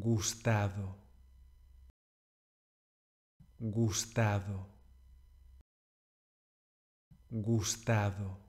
gustado, gustado, gustado.